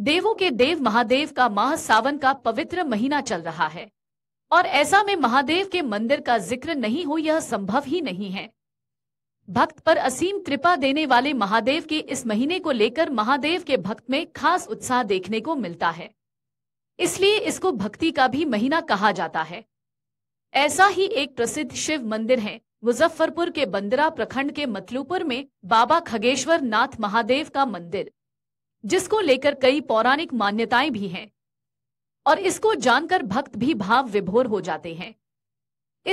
देवों के देव महादेव का माह सावन का पवित्र महीना चल रहा है और ऐसा में महादेव के मंदिर का जिक्र नहीं हो यह संभव ही नहीं है भक्त पर असीम कृपा देने वाले महादेव के इस महीने को लेकर महादेव के भक्त में खास उत्साह देखने को मिलता है इसलिए इसको भक्ति का भी महीना कहा जाता है ऐसा ही एक प्रसिद्ध शिव मंदिर है मुजफ्फरपुर के बंदरा प्रखंड के मतलूपुर में बाबा खगेश्वर नाथ महादेव का मंदिर जिसको लेकर कई पौराणिक मान्यताएं भी हैं और इसको जानकर भक्त भी भाव विभोर हो जाते हैं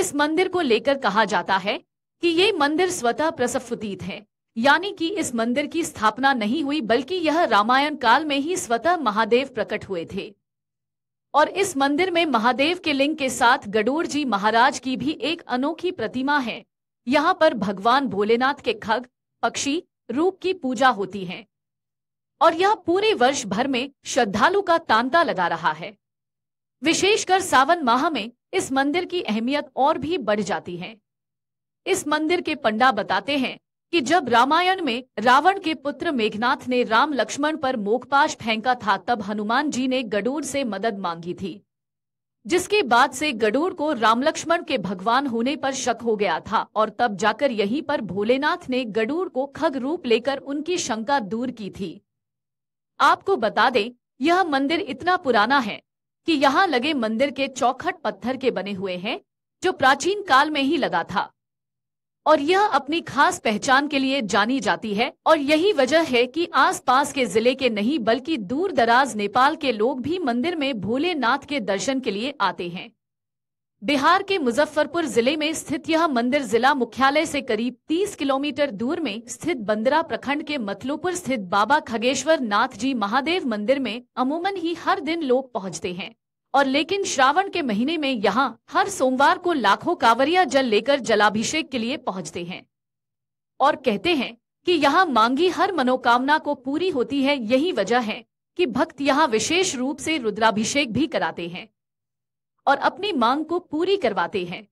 इस मंदिर को लेकर कहा जाता है कि ये मंदिर स्वतः प्रसफुतीत है यानी कि इस मंदिर की स्थापना नहीं हुई बल्कि यह रामायण काल में ही स्वतः महादेव प्रकट हुए थे और इस मंदिर में महादेव के लिंग के साथ गडोर जी महाराज की भी एक अनोखी प्रतिमा है यहाँ पर भगवान भोलेनाथ के खग पक्षी रूप की पूजा होती है और यह पूरे वर्ष भर में श्रद्धालु का तांता लगा रहा है विशेषकर सावन माह में इस मंदिर की अहमियत और भी बढ़ जाती है इस मंदिर के पंडा बताते हैं कि जब रामायण में रावण के पुत्र मेघनाथ ने राम लक्ष्मण पर मोकपाश फेंका था तब हनुमान जी ने गडूर से मदद मांगी थी जिसके बाद से गडूर को राम लक्ष्मण के भगवान होने पर शक हो गया था और तब जाकर यहीं पर भोलेनाथ ने गडूर को खग रूप लेकर उनकी शंका दूर की थी आपको बता दें यह मंदिर इतना पुराना है कि यहाँ लगे मंदिर के चौखट पत्थर के बने हुए हैं जो प्राचीन काल में ही लगा था और यह अपनी खास पहचान के लिए जानी जाती है और यही वजह है कि आसपास के जिले के नहीं बल्कि दूर दराज नेपाल के लोग भी मंदिर में भोलेनाथ के दर्शन के लिए आते हैं बिहार के मुजफ्फरपुर जिले में स्थित यह मंदिर जिला मुख्यालय से करीब 30 किलोमीटर दूर में स्थित बंदरा प्रखंड के मतलूपुर स्थित बाबा खगेश्वर नाथ जी महादेव मंदिर में अमूमन ही हर दिन लोग पहुंचते हैं और लेकिन श्रावण के महीने में यहाँ हर सोमवार को लाखों कावरिया जल लेकर जलाभिषेक के लिए पहुँचते हैं और कहते हैं कि यहाँ मांगी हर मनोकामना को पूरी होती है यही वजह है कि भक्त यहाँ विशेष रूप से रुद्राभिषेक भी कराते हैं और अपनी मांग को पूरी करवाते हैं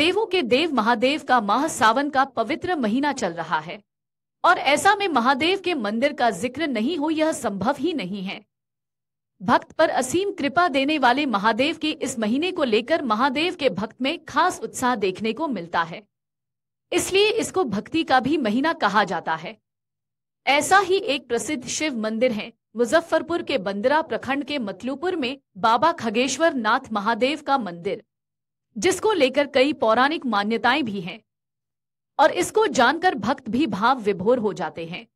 देवों के देव महादेव का माह सावन का पवित्र महीना चल रहा है और ऐसा में महादेव के मंदिर का जिक्र नहीं हो यह संभव ही नहीं है भक्त पर असीम कृपा देने वाले महादेव के इस महीने को लेकर महादेव के भक्त में खास उत्साह देखने को मिलता है इसलिए इसको भक्ति का भी महीना कहा जाता है ऐसा ही एक प्रसिद्ध शिव मंदिर है मुजफ्फरपुर के बंदरा प्रखंड के मतलूपुर में बाबा खगेश्वर नाथ महादेव का मंदिर जिसको लेकर कई पौराणिक मान्यताएं भी हैं और इसको जानकर भक्त भी भाव विभोर हो जाते हैं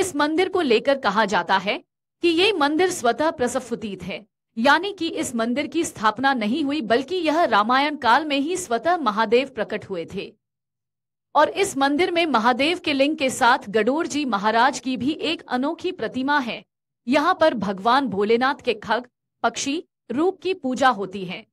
इस मंदिर को लेकर कहा जाता है कि ये मंदिर स्वतः प्रसफुतीत है यानी कि इस मंदिर की स्थापना नहीं हुई बल्कि यह रामायण काल में ही स्वतः महादेव प्रकट हुए थे और इस मंदिर में महादेव के लिंग के साथ गडोर जी महाराज की भी एक अनोखी प्रतिमा है यहाँ पर भगवान भोलेनाथ के खग पक्षी रूप की पूजा होती है